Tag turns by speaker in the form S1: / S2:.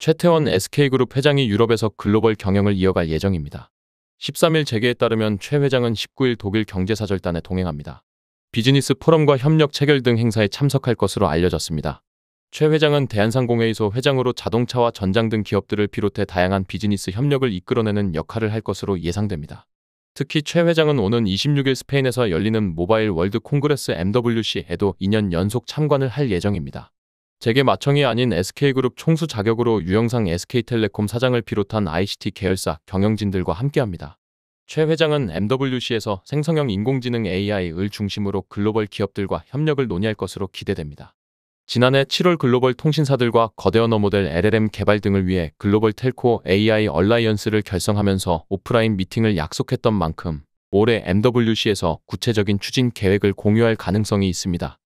S1: 최태원 SK그룹 회장이 유럽에서 글로벌 경영을 이어갈 예정입니다. 13일 재개에 따르면 최 회장은 19일 독일 경제사절단에 동행합니다. 비즈니스 포럼과 협력 체결 등 행사에 참석할 것으로 알려졌습니다. 최 회장은 대한상공회의소 회장으로 자동차와 전장 등 기업들을 비롯해 다양한 비즈니스 협력을 이끌어내는 역할을 할 것으로 예상됩니다. 특히 최 회장은 오는 26일 스페인에서 열리는 모바일 월드 콩그레스 MWC에도 2년 연속 참관을 할 예정입니다. 재계 마청이 아닌 SK그룹 총수 자격으로 유영상 SK텔레콤 사장을 비롯한 ICT 계열사 경영진들과 함께합니다. 최 회장은 MWC에서 생성형 인공지능 AI을 중심으로 글로벌 기업들과 협력을 논의할 것으로 기대됩니다. 지난해 7월 글로벌 통신사들과 거대 언어 모델 LLM 개발 등을 위해 글로벌 텔코 AI 얼라이언스를 결성하면서 오프라인 미팅을 약속했던 만큼 올해 MWC에서 구체적인 추진 계획을 공유할 가능성이 있습니다.